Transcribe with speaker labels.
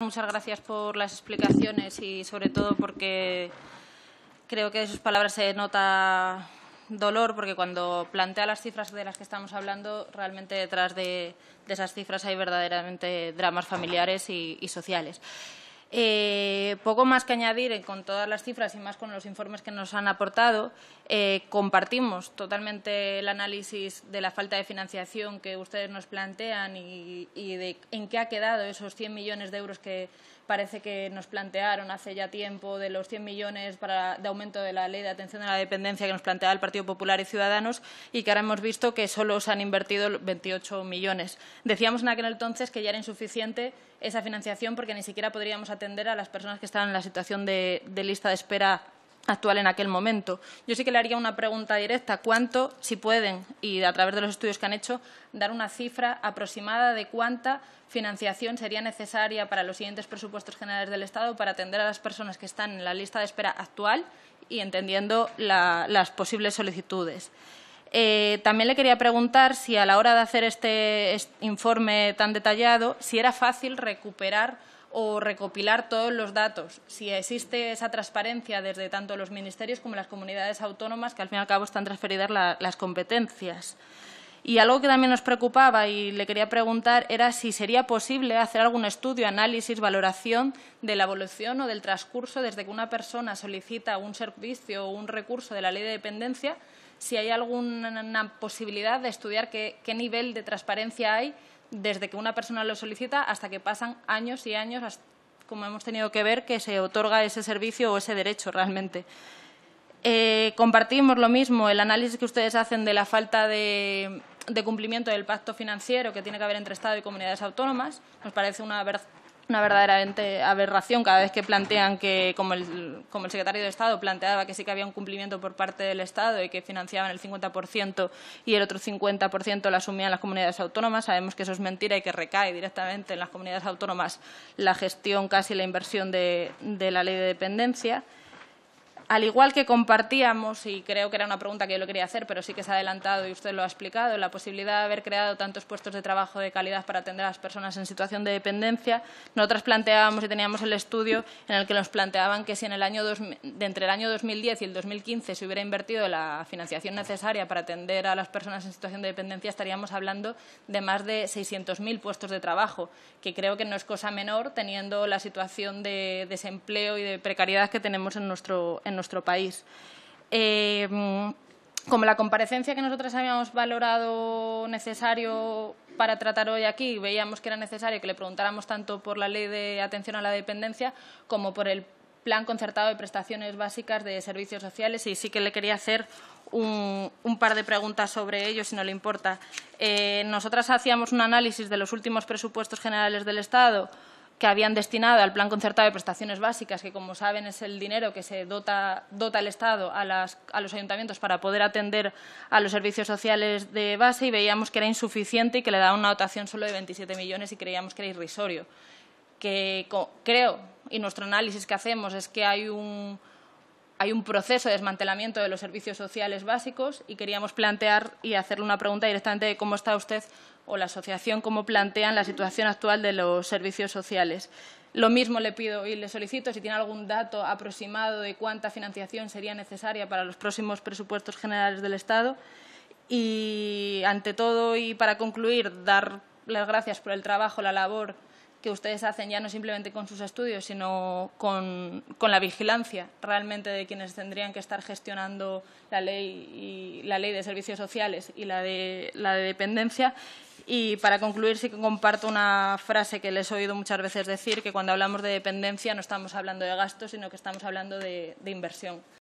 Speaker 1: Muchas gracias por las explicaciones y sobre todo porque creo que de sus palabras se nota dolor porque cuando plantea las cifras de las que estamos hablando, realmente detrás de, esas cifras hay verdaderamente dramas familiares y, sociales. Eh, eh, poco más que añadir eh, con todas las cifras y más con los informes que nos han aportado. Eh, compartimos totalmente el análisis de la falta de financiación que ustedes nos plantean y, y de en qué ha quedado esos 100 millones de euros que parece que nos plantearon hace ya tiempo de los 100 millones de aumento de la ley de atención a la dependencia que nos planteaba el Partido Popular y Ciudadanos y que ahora hemos visto que solo se han invertido 28 millones. Decíamos en aquel entonces que ya era insuficiente esa financiación porque ni siquiera podríamos atender a las personas que estaban en la situación de lista de espera actual en aquel momento. Yo sí que le haría una pregunta directa. ¿Cuánto, si pueden, y a través de los estudios que han hecho, dar una cifra aproximada de cuánta financiación sería necesaria para los siguientes presupuestos generales del Estado para atender a las personas que están en la lista de espera actual y entendiendo las posibles solicitudes? Eh, también le quería preguntar si a la hora de hacer este, este informe tan detallado, si era fácil recuperar o recopilar todos los datos. Si existe esa transparencia desde tanto los ministerios como las comunidades autónomas, que al fin y al cabo están transferidas las competencias. Y algo que también nos preocupaba y le quería preguntar era si sería posible hacer algún estudio, análisis, valoración de la evolución o del transcurso desde que una persona solicita un servicio o un recurso de la ley de dependencia, si hay alguna posibilidad de estudiar qué nivel de transparencia hay desde que una persona lo solicita hasta que pasan años y años, como hemos tenido que ver, que se otorga ese servicio o ese derecho realmente. Eh, compartimos lo mismo, el análisis que ustedes hacen de la falta de, cumplimiento del pacto financiero que tiene que haber entre Estado y comunidades autónomas. Nos parece una, una verdadera aberración cada vez que plantean que, como el, como el, secretario de Estado planteaba que sí que había un cumplimiento por parte del Estado y que financiaban el 50% y el otro 50% lo asumían las comunidades autónomas. Sabemos que eso es mentira y que recae directamente en las comunidades autónomas la gestión, casi la inversión de, de la ley de dependencia al igual que compartíamos, y creo que era una pregunta que yo le quería hacer, pero sí que se ha adelantado y usted lo ha explicado, la posibilidad de haber creado tantos puestos de trabajo de calidad para atender a las personas en situación de dependencia, nosotras planteábamos y teníamos el estudio en el que nos planteaban que si en el año entre el año 2010 y el 2015 se hubiera invertido la financiación necesaria para atender a las personas en situación de dependencia, estaríamos hablando de más de 600.000 puestos de trabajo, que creo que no es cosa menor teniendo la situación de desempleo y de precariedad que tenemos en nuestro, nuestro país. Eh, como la comparecencia que nosotros habíamos valorado necesario para tratar hoy aquí, veíamos que era necesario que le preguntáramos tanto por la ley de atención a la dependencia como por el plan concertado de prestaciones básicas de servicios sociales y sí que le quería hacer un, par de preguntas sobre ello, si no le importa. Eh, nosotras hacíamos un análisis de los últimos presupuestos generales del Estado que habían destinado al Plan Concertado de Prestaciones Básicas, que, como saben, es el dinero que se dota, dota el Estado a, a, los ayuntamientos para poder atender a los servicios sociales de base, y veíamos que era insuficiente y que le daba una dotación solo de 27 millones y creíamos que era irrisorio. Que creo, y nuestro análisis que hacemos, es que hay un hay un proceso de desmantelamiento de los servicios sociales básicos y queríamos plantear y hacerle una pregunta directamente de cómo está usted o la asociación, cómo plantean la situación actual de los servicios sociales. Lo mismo le pido y le solicito si tiene algún dato aproximado de cuánta financiación sería necesaria para los próximos presupuestos generales del Estado. Y, ante todo, y para concluir, dar las gracias por el trabajo, la labor que ustedes hacen ya no simplemente con sus estudios, sino con, la vigilancia realmente de quienes tendrían que estar gestionando la ley la ley de servicios sociales y la de, dependencia. Y para concluir, sí que comparto una frase que les he oído muchas veces decir, que cuando hablamos de dependencia no estamos hablando de gastos, sino que estamos hablando de inversión.